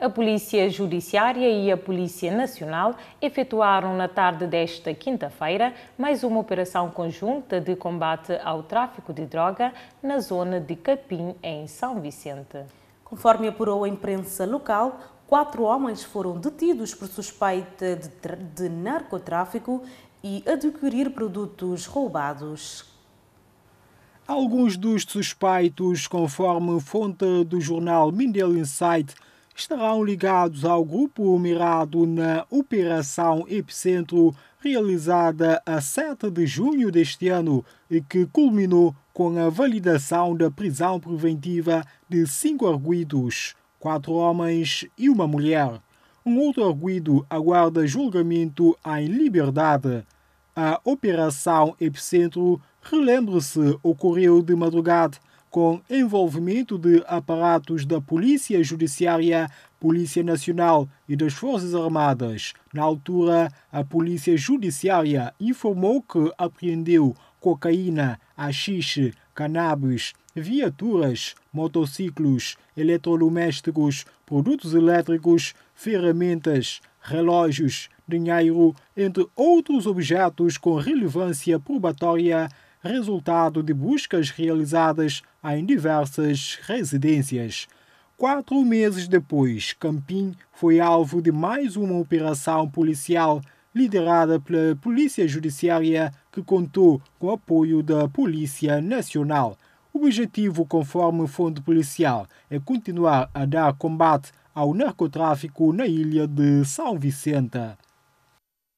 A Polícia Judiciária e a Polícia Nacional efetuaram na tarde desta quinta-feira mais uma operação conjunta de combate ao tráfico de droga na zona de Capim, em São Vicente. Conforme apurou a imprensa local, quatro homens foram detidos por suspeita de, de narcotráfico e adquirir produtos roubados. Alguns dos suspeitos, conforme fonte do jornal Mindelo Insight, estarão ligados ao grupo mirado na Operação Epicentro, realizada a 7 de junho deste ano e que culminou com a validação da prisão preventiva de cinco arguidos, quatro homens e uma mulher. Um outro arguido aguarda julgamento em liberdade. A Operação Epicentro, relembre-se, ocorreu de madrugada com envolvimento de aparatos da Polícia Judiciária, Polícia Nacional e das Forças Armadas. Na altura, a Polícia Judiciária informou que apreendeu cocaína, haxixe, cannabis, viaturas, motociclos, eletrodomésticos, produtos elétricos, ferramentas, relógios, dinheiro, entre outros objetos com relevância probatória resultado de buscas realizadas em diversas residências. Quatro meses depois, Campim foi alvo de mais uma operação policial liderada pela Polícia Judiciária, que contou com apoio da Polícia Nacional. O objetivo, conforme o fundo policial, é continuar a dar combate ao narcotráfico na ilha de São Vicente.